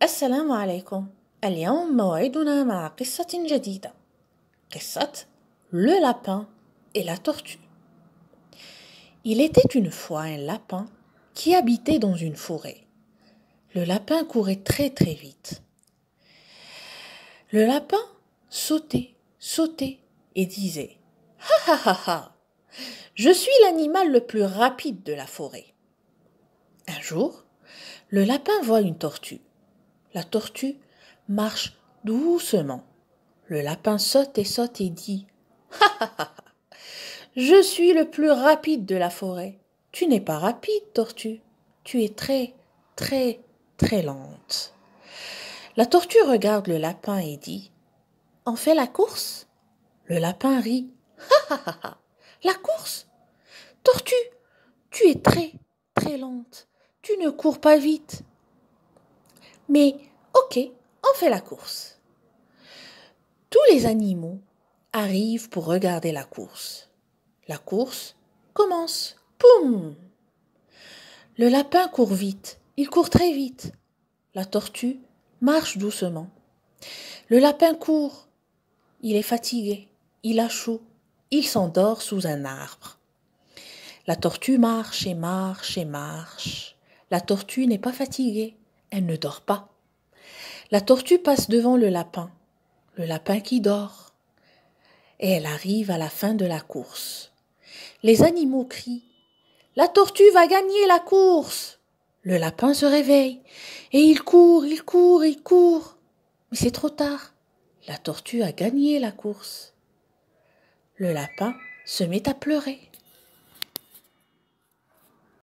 Assalamu عليكم اليوم موعدنا مع Le lapin et la tortue Il était une fois un lapin qui habitait dans une forêt. Le lapin courait très très vite. Le lapin sautait, sautait et disait Ha ha ha ha Je suis l'animal le plus rapide de la forêt. Un jour, le lapin voit une tortue. La tortue marche doucement. Le lapin saute et saute et dit Je suis le plus rapide de la forêt. Tu n'es pas rapide, tortue. Tu es très, très, très lente. La tortue regarde le lapin et dit On fait la course Le lapin rit La course Tortue, tu es très, très lente. Tu ne cours pas vite. Mais Ok, on fait la course. Tous les animaux arrivent pour regarder la course. La course commence. Poum Le lapin court vite. Il court très vite. La tortue marche doucement. Le lapin court. Il est fatigué. Il a chaud. Il s'endort sous un arbre. La tortue marche et marche et marche. La tortue n'est pas fatiguée. Elle ne dort pas. La tortue passe devant le lapin, le lapin qui dort, et elle arrive à la fin de la course. Les animaux crient La tortue va gagner la course Le lapin se réveille, et il court, il court, il court. Mais c'est trop tard. La tortue a gagné la course. Le lapin se met à pleurer.